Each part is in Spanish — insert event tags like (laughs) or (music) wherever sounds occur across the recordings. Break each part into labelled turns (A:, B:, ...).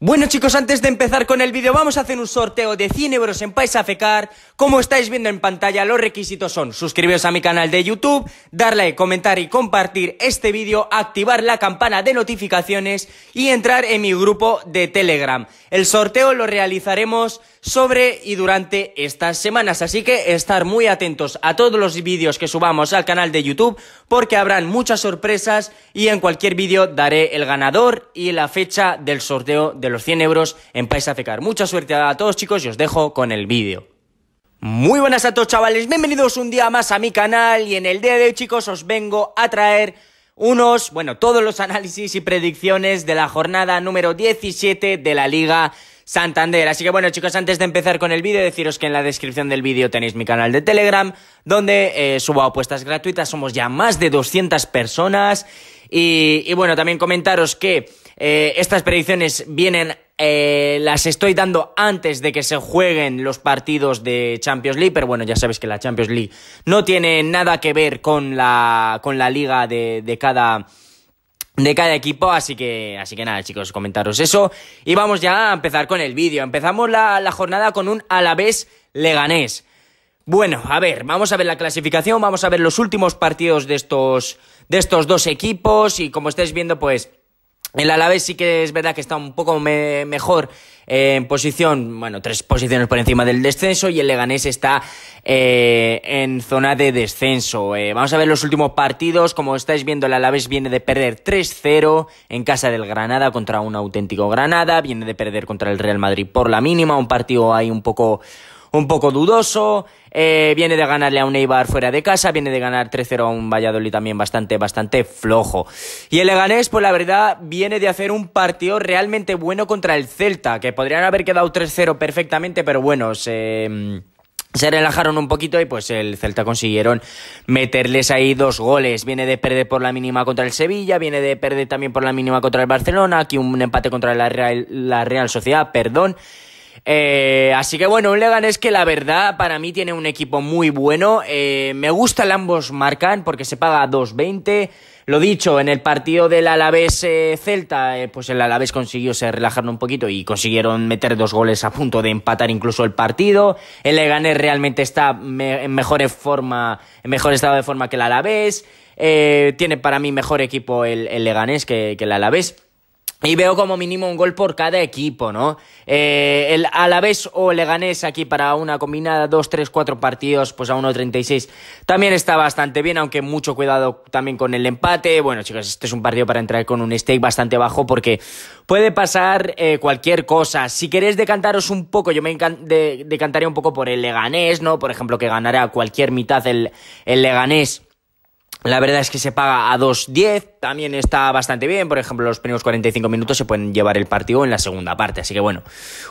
A: Bueno chicos, antes de empezar con el vídeo vamos a hacer un sorteo de 100 euros en Fecar. Como estáis viendo en pantalla los requisitos son suscribiros a mi canal de YouTube, darle, comentar y compartir este vídeo, activar la campana de notificaciones y entrar en mi grupo de Telegram El sorteo lo realizaremos sobre y durante estas semanas. Así que estar muy atentos a todos los vídeos que subamos al canal de YouTube porque habrán muchas sorpresas y en cualquier vídeo daré el ganador y la fecha del sorteo de los 100 euros en País afecar Mucha suerte a todos chicos y os dejo con el vídeo. Muy buenas a todos chavales, bienvenidos un día más a mi canal y en el día de hoy chicos os vengo a traer unos, bueno, todos los (laughs) análisis y predicciones de la jornada número 17 de la Liga Santander. Así que bueno chicos, antes de empezar con el vídeo, deciros que en la descripción del vídeo tenéis mi canal de Telegram, donde eh, subo apuestas gratuitas, somos ya más de 200 personas. Y, bueno, también comentaros que eh, estas predicciones vienen, eh, las estoy dando antes de que se jueguen los partidos de Champions League, pero bueno, ya sabéis que la Champions League no tiene nada que ver con la, con la liga de, de cada de cada equipo, así que, así que nada chicos, comentaros eso y vamos ya a empezar con el vídeo. Empezamos la, jornada con un Alavés Leganés. Bueno, a ver, vamos a ver la clasificación, vamos a ver los últimos partidos de estos, de estos dos equipos y como estáis viendo, pues el Alavés sí que es verdad que está un poco mejor en posición, bueno, tres posiciones por encima del descenso y el Leganés está eh, en zona de descenso. Eh, vamos a ver los últimos partidos. Como estáis viendo, el Alavés viene de perder 3-0 en casa del Granada contra un auténtico Granada. Viene de perder contra el Real Madrid por la mínima. Un partido ahí un poco un poco dudoso. Eh, viene de ganarle a un Eibar fuera de casa, viene de ganar 3-0 a un Valladolid también bastante, bastante flojo. Y el Leganés, pues la verdad, viene de hacer un partido realmente bueno contra el Celta, que podrían haber quedado 3-0 perfectamente, pero bueno, se mm, se relajaron un poquito y pues el Celta consiguieron meterles ahí dos goles. Viene de perder por la mínima contra el Sevilla, viene de perder también por la mínima contra el Barcelona, aquí un empate contra la Real, la Real Sociedad, perdón. Eh, así que bueno, un Leganés que la verdad para mí tiene un equipo muy bueno. Eh, me gusta el ambos marcan porque se paga 2.20. Lo dicho, en el partido del Alavés eh, Celta, pues el Alavés consiguió se un poquito y consiguieron meter dos goles a punto de empatar incluso el partido. El Leganés realmente está en mejor forma, en mejor estado de forma que el Alavés. tiene para mí mejor equipo el, Leganés que, que el Alavés. Y veo como mínimo un gol por cada equipo, ¿no? Eh, el Alavés o Leganés aquí para una combinada dos, tres, cuatro partidos, pues a 1.36 también está bastante bien, aunque mucho cuidado también con el empate. Bueno, chicos, este es un partido para entrar con un stake bastante bajo porque puede pasar eh, cualquier cosa. Si queréis decantaros un poco, yo me decantaría un poco por el Leganés, ¿no? Por ejemplo, que ganará cualquier mitad el, el Leganés la verdad es que se paga a 2.10, también está bastante bien, por ejemplo, los primeros 45 minutos se pueden llevar el partido en la segunda parte, así que bueno,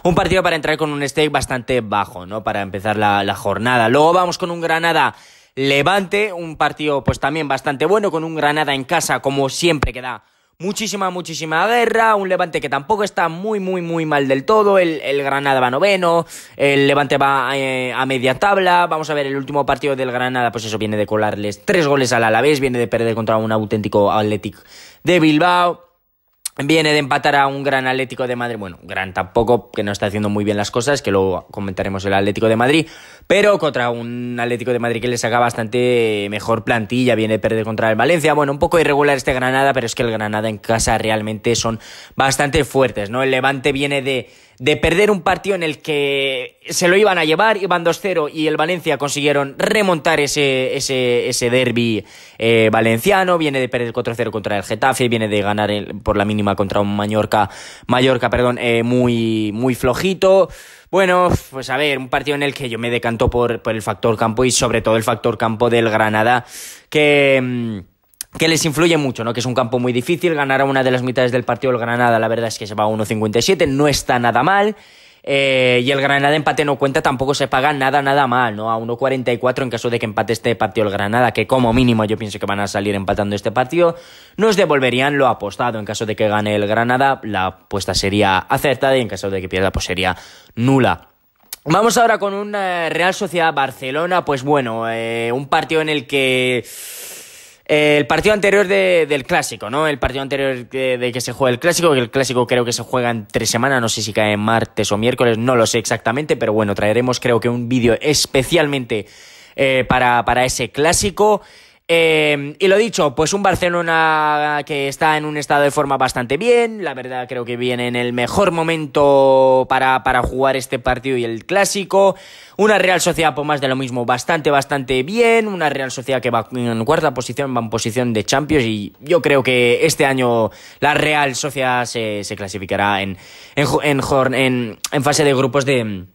A: un partido para entrar con un stake bastante bajo, ¿no? Para empezar la, jornada. Luego vamos con un Granada Levante, un partido pues también bastante bueno, con un Granada en casa, como siempre queda muchísima, muchísima guerra, un Levante que tampoco está muy, muy, muy mal del todo, el, el Granada va noveno, el Levante va eh, a media tabla, vamos a ver el último partido del Granada, pues eso viene de colarles tres goles al Alavés, viene de perder contra un auténtico Athletic de Bilbao. Viene de empatar a un gran Atlético de Madrid, bueno, gran tampoco, que no está haciendo muy bien las cosas, que luego comentaremos el Atlético de Madrid, pero contra un Atlético de Madrid que le saca bastante mejor plantilla, viene de perder contra el Valencia, bueno, un poco irregular este Granada, pero es que el Granada en casa realmente son bastante fuertes, ¿no? El Levante viene de de perder un partido en el que se lo iban a llevar, iban 2-0 y el Valencia consiguieron remontar ese, ese, ese derby eh, valenciano, viene de perder 4-0 contra el Getafe, viene de ganar por la mínima contra un Mallorca, Mallorca perdón, eh, muy, muy flojito. Bueno, pues a ver, un partido en el que yo me decanto por, por el factor campo y sobre todo el factor campo del Granada, que... Mm, que les influye mucho, ¿no? Que es un campo muy difícil, ganar a una de las mitades del partido el Granada, la verdad es que se va a 1.57, no está nada mal. Eh, y el Granada empate no cuenta, tampoco se paga nada, nada mal, ¿no? A 1.44 en caso de que empate este partido el Granada, que como mínimo yo pienso que van a salir empatando este partido, nos devolverían lo apostado. En caso de que gane el Granada, la apuesta sería acertada y en caso de que pierda, pues sería nula. Vamos ahora con un eh, Real Sociedad Barcelona, pues bueno, eh, un partido en el que el partido anterior del clásico, ¿no? El partido anterior de, que se juega el clásico, que el clásico creo que se juega en tres semanas, no sé si cae martes o miércoles, no lo sé exactamente, pero bueno, traeremos creo que un vídeo especialmente eh, para ese clásico. Em, y lo dicho, pues un Barcelona que está en un estado de forma bastante bien. La verdad, creo que viene en el mejor momento para, para jugar este partido y el clásico. Una Real Sociedad, por pues más de lo mismo, bastante, bastante bien. Una Real Sociedad que va en cuarta posición, va en posición de Champions. Y yo creo que este año la Real Sociedad se, clasificará en en, en, en fase de grupos de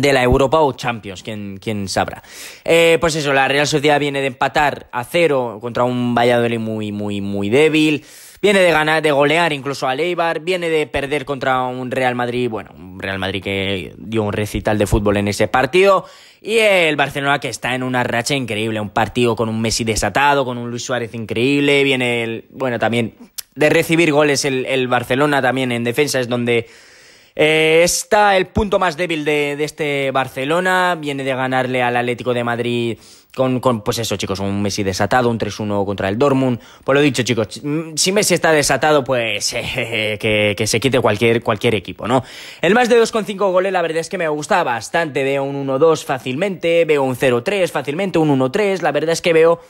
A: de la Europa o Champions, quien, sabrá. Eh, pues eso, la Real Sociedad viene de empatar a cero contra un Valladolid muy, muy, muy débil. Viene de ganar, de golear incluso a Leibar, viene de perder contra un Real Madrid, bueno, un Real Madrid que dio un recital de fútbol en ese partido, y el Barcelona que está en una racha increíble, un partido con un Messi desatado, con un Luis Suárez increíble, viene el, bueno, también de recibir goles el Barcelona también en defensa es donde eh, está el punto más débil de, este Barcelona. Viene de ganarle al Atlético de Madrid con, pues eso, chicos, un Messi desatado, un 3-1 contra el Dortmund. Por lo dicho, chicos, mm, si Messi está desatado, pues (laughs) eh, que, se quite cualquier, cualquier equipo, ¿no? El más de 2,5 goles, la verdad es que me gusta bastante. Veo un 1-2 fácilmente, veo un 0-3 fácilmente, un 1-3. La verdad es que veo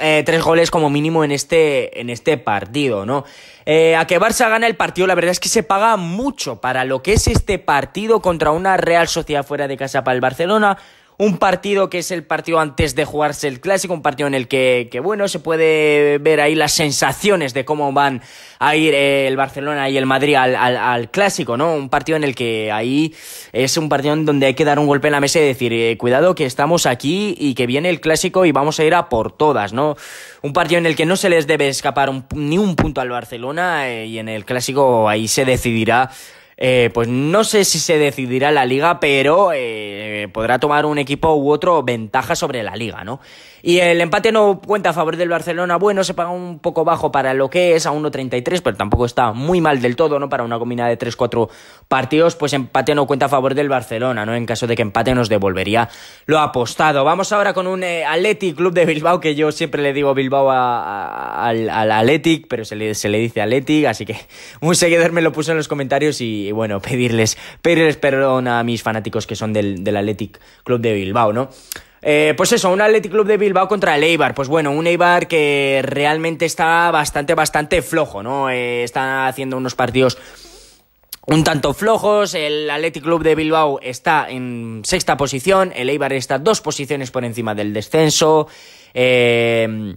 A: eh, tres goles como mínimo en este, en este partido, ¿no? Eh, a que Barça gana el partido, la verdad es que se paga mucho para lo que es este partido contra una Real Sociedad fuera de casa para el Barcelona, un partido que es el partido antes de jugarse el clásico, un partido en el que, que bueno, se puede ver ahí las sensaciones de cómo van a ir eh, el Barcelona y el Madrid al, clásico, ¿no? Un partido en el que ahí es un partido en donde hay que dar un golpe en la mesa y decir, eh, cuidado que estamos aquí y que viene el clásico y vamos a ir a por todas, ¿no? Un partido en el que no se les debe escapar ni un punto al Barcelona eh, y en el clásico ahí se decidirá eh, pues no sé si se decidirá la liga, pero eh, podrá tomar un equipo u otro ventaja sobre la liga, ¿no? Y el empate no cuenta a favor del Barcelona. Bueno, se paga un poco bajo para lo que es a 1.33, pero tampoco está muy mal del todo, ¿no? Para una combinada de 3-4 partidos, pues empate no cuenta a favor del Barcelona, ¿no? En caso de que empate nos devolvería lo apostado. Vamos ahora con un eh, Athletic Club de Bilbao, que yo siempre le digo Bilbao a, Bilbao al, al, Athletic, pero se le, dice Athletic, así que (laughs) un seguidor me lo puso en los comentarios y, bueno, (laughs) pedirles, pedirles perdón a mis fanáticos que son del, del Athletic Club de Bilbao, ¿no? Eh, pues eso, un Athletic Club de Bilbao contra el Eibar. Pues bueno, un Eibar que realmente está bastante, bastante flojo, ¿no? Eh, está haciendo unos partidos un tanto flojos. El Athletic Club de Bilbao está en sexta posición. El Eibar está dos posiciones por encima del descenso. Eh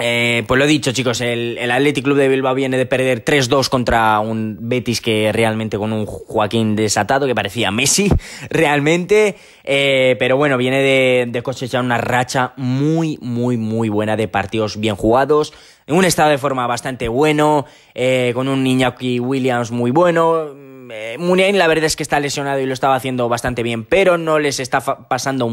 A: eh, pues lo he dicho, chicos, el, Athletic Club de Bilbao viene de perder 3-2 contra un Betis que realmente con un Joaquín desatado que parecía Messi, (laughs) realmente. Eh, pero bueno, viene de, cosechar una racha muy, muy, muy buena de partidos bien jugados. En un estado de forma bastante bueno, eh, con un Iñaki Williams muy bueno. Muniain la verdad es que está lesionado y lo estaba haciendo bastante bien, pero no les está pasando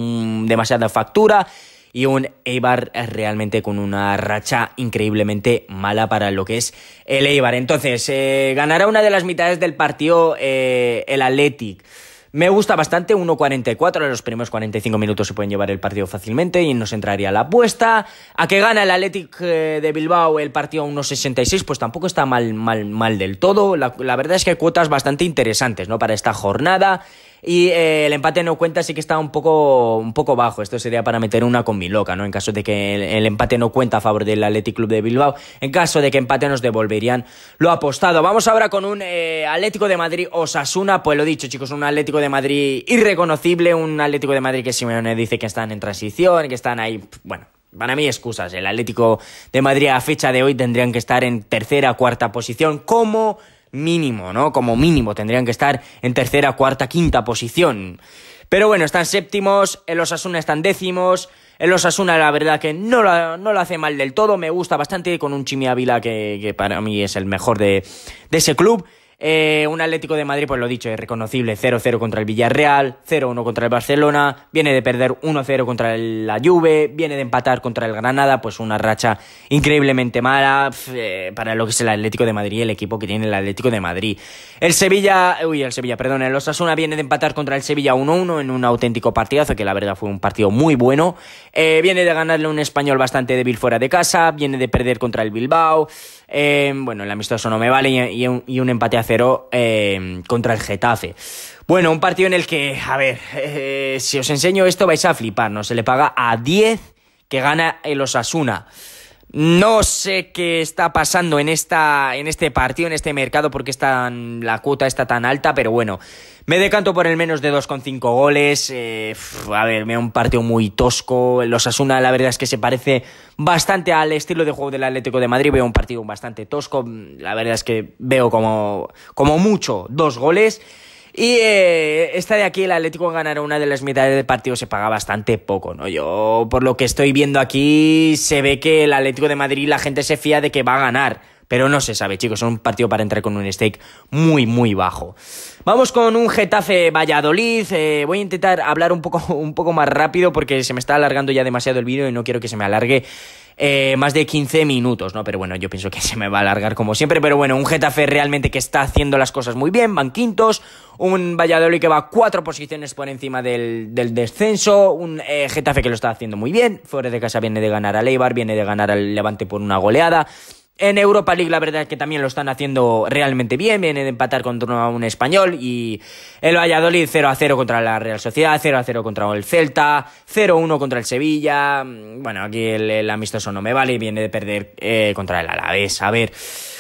A: demasiada factura y un Eibar realmente con una racha increíblemente mala para lo que es el Eibar. Entonces, eh, ganará una de las mitades del partido eh, el Athletic. Me gusta bastante, 1.44, en los primeros 45 minutos se pueden llevar el partido fácilmente y nos entraría la apuesta. A que gana el Athletic eh, de Bilbao el partido a 1.66, pues tampoco está mal, mal, mal del todo. La, verdad es que hay cuotas bastante interesantes, ¿no? Para esta jornada. Y eh, el empate no cuenta sí que está un poco, un poco bajo. Esto sería para meter una con loca ¿no? En caso de que el, empate no cuenta a favor del Athletic Club de Bilbao. En caso de que empate nos devolverían lo apostado. Vamos ahora con un eh, Atlético de Madrid Osasuna. Pues lo dicho, chicos, un Atlético de Madrid irreconocible. Un Atlético de Madrid que Simeone dice que están en transición, que están ahí. Bueno, para mí excusas. El Atlético de Madrid a fecha de hoy tendrían que estar en tercera, o cuarta posición. cómo mínimo, ¿no? Como mínimo, tendrían que estar en tercera, cuarta, quinta posición. Pero bueno, están séptimos, en los Asuna están décimos, en los Asuna la verdad que no lo, hace mal del todo, me gusta bastante, con un Chimi Ávila que, para mí es el mejor de ese club. Eh, un Atlético de Madrid, pues lo dicho, es reconocible. 0-0 contra el Villarreal, 0-1 contra el Barcelona, viene de perder 1-0 contra la Juve, viene de empatar contra el Granada, pues una racha increíblemente mala eh, para lo que es el Atlético de Madrid, y el equipo que tiene el Atlético de Madrid. El Sevilla, uy, el Sevilla, perdón, el Osasuna viene de empatar contra el Sevilla 1-1 en un auténtico partidazo, que la verdad fue un partido muy bueno. Eh, viene de ganarle un español bastante débil fuera de casa, viene de perder contra el Bilbao. bueno, el amistoso no me vale y, un, empate 0 eh, contra el Getafe. Bueno, un partido en el que, a ver, eh, si os enseño esto vais a flipar, ¿no? Se le paga a 10 que gana el Osasuna. No sé qué está pasando en, esta, en este partido, en este mercado, porque está, la cuota está tan alta, pero bueno, me decanto por el menos de 2,5 goles. Eh, a ver, me un partido muy tosco. Los Asuna, la verdad es que se parece bastante al estilo de juego del Atlético de Madrid. Veo un partido bastante tosco. La verdad es que veo como, como mucho dos goles. Y eh, esta de aquí, el Atlético ganará una de las mitades del partido, se paga bastante poco, ¿no? Yo, por lo que estoy viendo aquí, se ve que el Atlético de Madrid la gente se fía de que va a ganar. Pero no se sabe, chicos, es un partido para entrar con un stake muy, muy bajo. Vamos con un Getafe Valladolid. Eh, voy a intentar hablar un poco, (laughs) un poco más rápido porque se me está alargando ya demasiado el vídeo y no quiero que se me alargue. Eh, más de 15 minutos, ¿no? Pero bueno, yo pienso que (laughs) se me va a alargar como siempre. Pero bueno, un Getafe realmente que está haciendo las cosas muy bien, van quintos. Un Valladolid que va cuatro posiciones por encima del, descenso. Un eh, Getafe que lo está haciendo muy bien. Fuera de casa viene de ganar a Leibar, viene de ganar al Levante por una goleada. En Europa League la verdad es que también lo están haciendo realmente bien, viene de empatar contra un español y el Valladolid 0 a 0 contra la Real Sociedad, 0 a 0 contra el Celta, 0 1 contra el Sevilla, mm, bueno aquí el, amistoso no me vale, viene de perder eh, contra el Alavés, a ver...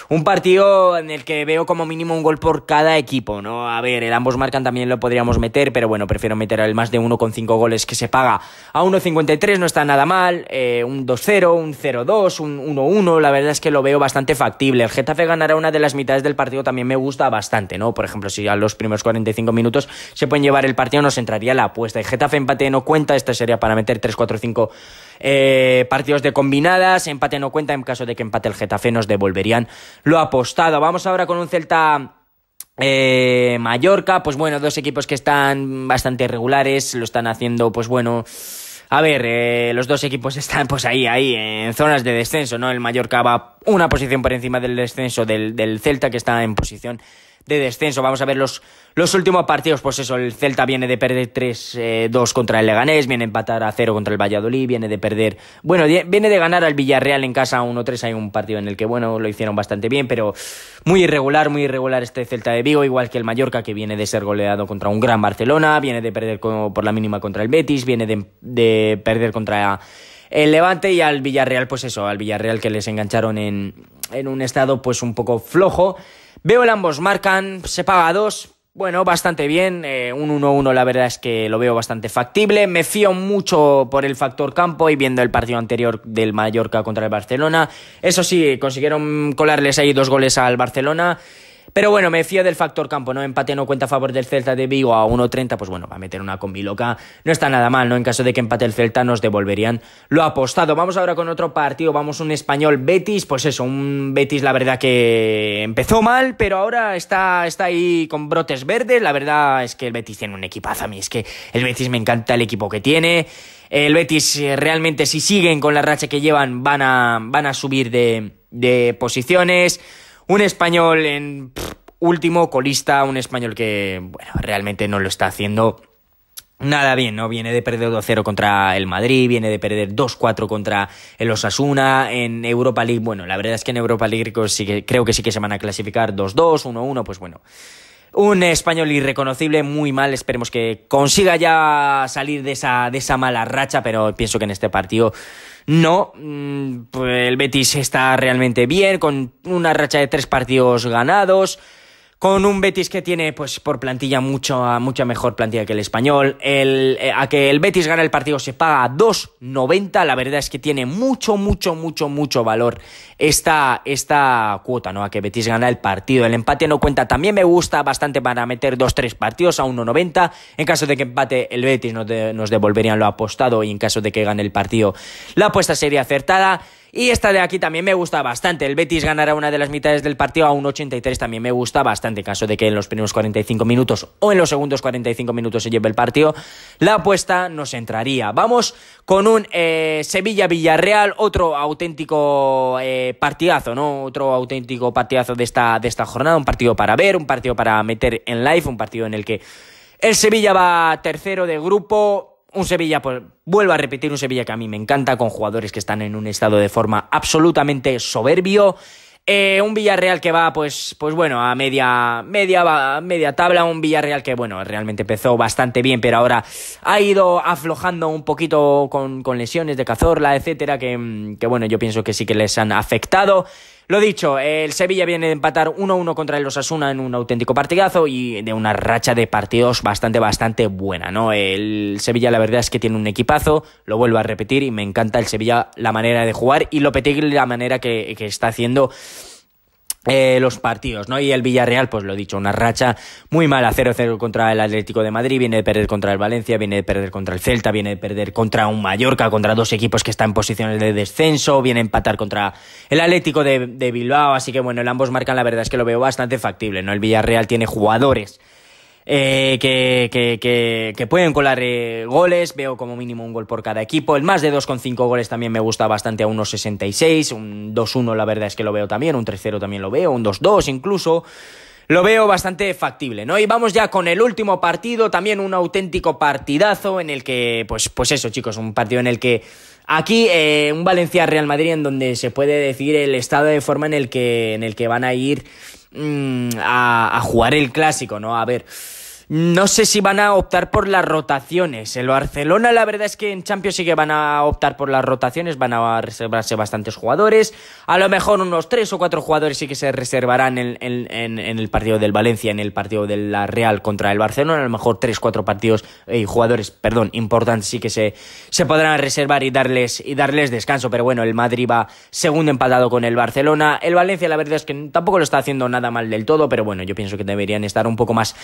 A: Un partido en el que veo como mínimo un gol por cada equipo, ¿no? A ver, el ambos marcan también lo podríamos meter, pero bueno, prefiero meter el más de 1,5 goles que se paga a 1,53, no está nada mal. Eh, un 2-0, un 0-2, un 1-1, la verdad es que lo veo bastante factible. El Getafe ganará una de las mitades del partido, también me gusta bastante, ¿no? Por ejemplo, si a los primeros 45 minutos se pueden llevar el partido, nos entraría la apuesta. El Getafe empate no cuenta, esta sería para meter 3-4-5 eh, partidos de combinadas, empate no cuenta, en caso de que empate el Getafe nos devolverían lo apostado. Vamos ahora con un Celta... Eh, Mallorca, pues bueno, dos equipos que están bastante regulares lo están haciendo, pues bueno, a ver, eh, los dos equipos (laughs) están pues ahí, ahí, en zonas de descenso, ¿no? El Mallorca va una posición por encima del descenso del Celta, que está en posición de descenso. Vamos a ver los, los últimos partidos. Pues eso, el Celta viene de perder 3-2 eh, contra el Leganés, viene de empatar a 0 contra el Valladolid, viene de perder. Bueno, viene de ganar al Villarreal en casa 1-3. Hay un partido en el que, bueno, lo hicieron bastante bien, pero muy irregular, muy irregular este Celta de Vigo, igual que el Mallorca, que viene de ser goleado contra un gran Barcelona, viene de perder por la mínima contra el Betis, viene de, de perder contra. El Levante y al Villarreal, pues eso, al Villarreal que les engancharon en, en un estado pues un poco flojo. Veo el ambos marcan, se paga dos, Bueno, bastante bien. Eh, un 1-1 la verdad es que lo veo bastante factible. Me fío mucho por el factor campo y viendo el partido anterior del Mallorca contra el Barcelona. Eso sí, consiguieron colarles ahí dos goles al Barcelona. Pero bueno, me fío del factor campo, ¿no? Empate no cuenta a favor del Celta de Vigo a 1.30, pues bueno, va a meter una combi loca. No está nada mal, ¿no? En caso de que empate el Celta nos devolverían lo apostado. Vamos ahora con otro partido, vamos un español Betis, pues eso, un Betis la verdad que empezó mal, pero ahora está, está ahí con brotes verdes. La verdad es que el Betis tiene un equipazo a mí, es que el Betis me encanta el equipo que tiene. El Betis eh, realmente si siguen con la racha que llevan van a, van a subir de, de posiciones. Un español en último, colista, un español que, bueno, realmente no lo está haciendo. Nada bien, ¿no? Viene de perder 2-0 contra el Madrid, viene de perder 2-4 contra el Osasuna, en Europa League, bueno, la verdad es que en Europa League creo, que, creo que sí que se van a clasificar 2-2, 1-1, pues bueno. Un español irreconocible, muy mal, esperemos que consiga ya salir de esa, de esa mala racha, pero pienso que en este partido no, mm, pues el Betis está realmente bien, con una racha de tres partidos ganados con un Betis que tiene, pues por plantilla, mucho, mucha mejor plantilla que el español. Eh, a que el Betis gane el partido se paga 2.90. La verdad es que tiene mucho, mucho, mucho, mucho valor esta, esta cuota, ¿no? A que Betis gana el partido. El empate no cuenta. También me gusta bastante para meter 2-3 partidos a 1.90. En caso de que empate el Betis, nos devolverían lo apostado. Y en caso de que gane el partido, la apuesta sería acertada. Y esta de aquí también me gusta bastante. El Betis ganará una de las mitades del partido a un 83 también me gusta bastante. En caso de que en los primeros 45 minutos o en los segundos 45 minutos se lleve el partido, la apuesta nos entraría. Vamos con un eh, Sevilla-Villarreal, otro auténtico eh, partidazo, ¿no? Otro auténtico partidazo de esta, de esta jornada. Un partido para ver, un partido para meter en live, un partido en el que el Sevilla va tercero de grupo un Sevilla, pues vuelvo a repetir, un Sevilla que a mí me encanta, con jugadores que están en un estado de forma absolutamente soberbio. Eh, un Villarreal que va, pues, pues bueno, a media, media, media tabla. Un Villarreal que, bueno, realmente empezó bastante bien, pero ahora ha ido aflojando un poquito con, lesiones de cazorla, etcétera, que, que, bueno, yo pienso que sí que les han afectado. Lo dicho, el Sevilla viene de empatar 1-1 contra el Osasuna en un auténtico partidazo y de una racha de partidos bastante, bastante buena, ¿no? El Sevilla la verdad es que tiene un equipazo, lo vuelvo a repetir y me encanta el Sevilla la manera de jugar y Lopetegui la manera que, que está haciendo eh, los partidos, ¿no? Y el Villarreal, pues lo he dicho, una racha muy mala, 0-0 contra el Atlético de Madrid, viene de perder contra el Valencia, viene de perder contra el Celta, viene de perder contra un Mallorca, contra dos equipos que están en posiciones de descenso, viene a empatar contra el Atlético de, Bilbao, así que bueno, el ambos marcan, la verdad es que lo veo bastante factible, ¿no? El Villarreal tiene jugadores eh, que, que, que, que, pueden colar eh, goles, veo como mínimo un gol por cada equipo, el más de con 2,5 goles también me gusta bastante a unos 66 un 2-1 la verdad es que lo veo también, un 3-0 también lo veo, un 2-2 incluso lo veo bastante factible, ¿no? Y vamos ya con el último partido, también un auténtico partidazo en el que, pues, pues eso, chicos, un partido en el que aquí eh, un Valencia Real Madrid en donde se puede decidir el estado de forma en el que en el que van a ir mm, a, a jugar el clásico, ¿no? A ver. No sé si van a optar por las rotaciones. El Barcelona, la verdad es que en Champions sí que van a optar por las rotaciones, van a reservarse bastantes jugadores. A lo mejor unos tres o cuatro jugadores sí que se reservarán en, el partido del Valencia, en el partido de la Real contra el Barcelona. A lo mejor tres, cuatro partidos eh, y jugadores, perdón, importantes sí que se, se podrán reservar y darles, y darles descanso. Pero bueno, el Madrid va segundo empatado con el Barcelona. El Valencia, la verdad es que tampoco lo está haciendo nada mal del todo, pero bueno, yo pienso que deberían estar un poco más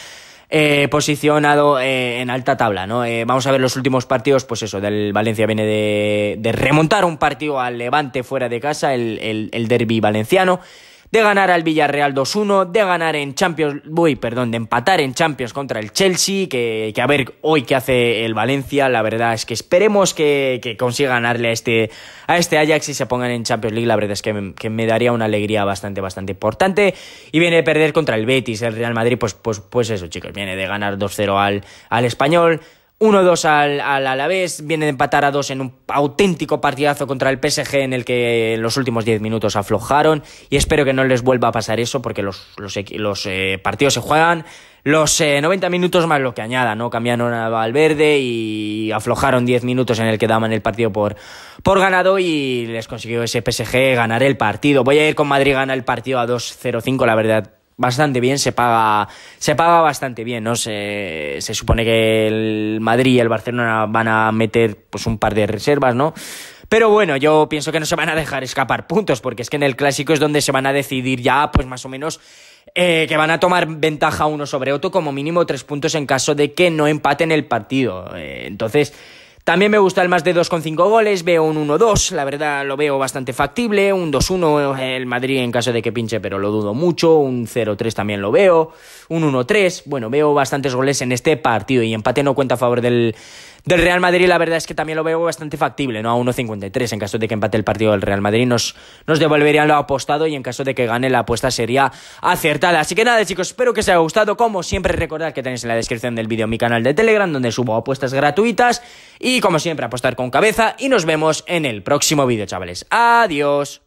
A: eh, posicionado eh, en alta tabla, ¿no? Eh, vamos a ver los últimos partidos, pues eso, del Valencia viene de, remontar un partido al Levante fuera de casa, el, el, el derby valenciano de ganar al Villarreal 2-1, de ganar en Champions, uy, perdón, de empatar en Champions contra el Chelsea, que, que a ver hoy qué hace el Valencia, la verdad es que esperemos que, que, consiga ganarle a este, a este Ajax y se pongan en Champions League, la verdad es que me, que me daría una alegría bastante, bastante importante, y viene de perder contra el Betis, el Real Madrid, pues, pues, pues eso chicos, viene de ganar 2-0 al, al español, 1-2 al, al, Alavés, viene de empatar a 2 en un auténtico partidazo contra el PSG en el que en los últimos 10 minutos aflojaron y espero que no les vuelva a pasar eso porque los, los, eh, partidos se juegan los 90 eh, minutos más lo que añada, ¿no? Cambiaron al verde y aflojaron 10 minutos en el que daban el partido por, por ganado y les consiguió ese PSG ganar el partido. Voy a ir con Madrid, gana el partido a 2-0-5, la verdad bastante bien, se paga, se bastante bien, ¿no? Se, supone que el Madrid y el Barcelona van a meter pues un par de reservas, ¿no? Pero bueno, yo pienso que no se van a dejar escapar puntos, porque es que en el clásico es donde se van a decidir ya, pues más o menos, eh, que van a tomar ventaja uno sobre otro, como mínimo tres puntos en caso de que no empaten el partido. Eh, entonces, también me gusta el más de 2,5 goles, veo un 1-2, la verdad lo veo bastante factible, un 2-1 el Madrid en caso de que pinche, pero lo dudo mucho, un 0-3 también lo veo, un 1-3, bueno, veo bastantes goles en este partido y empate no cuenta a favor del, del Real Madrid, la verdad es que también lo veo bastante factible, ¿no? A 1.53 en caso de que empate el partido del Real Madrid nos, nos devolverían lo apostado y en caso de que gane la apuesta sería acertada. Así que nada chicos, espero que os haya gustado, como siempre recordad que tenéis en la descripción del vídeo mi canal de Telegram donde subo apuestas gratuitas y y como siempre, apostar con cabeza y nos vemos en el próximo vídeo, chavales. Adiós.